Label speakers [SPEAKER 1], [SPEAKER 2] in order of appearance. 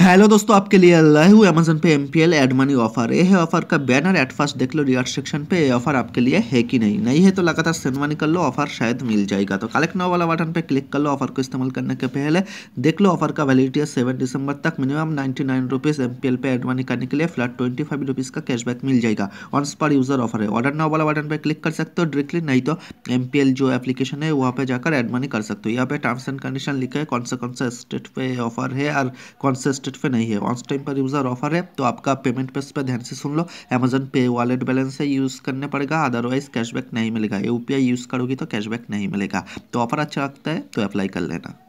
[SPEAKER 1] hello दोस्तों आपके लिए लाए हुए Amazon Pay M P L add money offer ये ऑफर का बैनर एट फर्स्ट देख लो रियाड सेक्शन पे ये ऑफर आपके लिए है कि नहीं नहीं है तो लगातार सेंड मनी कर लो ऑफर शायद मिल जाएगा तो कलेक्ट नाव वाला बटन पे क्लिक कर लो ऑफर को इस्तेमाल करने के पहले देख लो ऑफर का वैलिडिटी है सेवन दिसंबर तक minimum ninety nine rupees M P L पे एड मनी करने के लिए फ्लैट ट्वेंटी फाइव रुपीज़ का कैशबैक मिल जाएगा वन पर यूज़र ऑफर है ऑर्डर नाव वाला बटन पर क्लिक कर सकते हो डायरेक्टली नहीं तो एम पी एल जो एप्लीकेशन है वहाँ पर जाकर एड मनी कर सकते हो यहाँ पे टर्म्स एंड कंडीशन लिखा है कौन सा कौन सा स्टेट पे ऑफर है और कौन से स्टेट पे नहीं है ऑन टाइम पर यूज़र ऑफर है तो आपका पेमेंट पेज पर ध्यान से सुन लो अमेजन पे वॉलेट बैलेंस है यूज़ करने पड़ेगा अदरवाइज कैशबैक नहीं मिलेगा यू यूज़ करोगी तो कैशबैक नहीं मिलेगा तो ऑफर अच्छा लगता है
[SPEAKER 2] तो अप्लाई कर लेना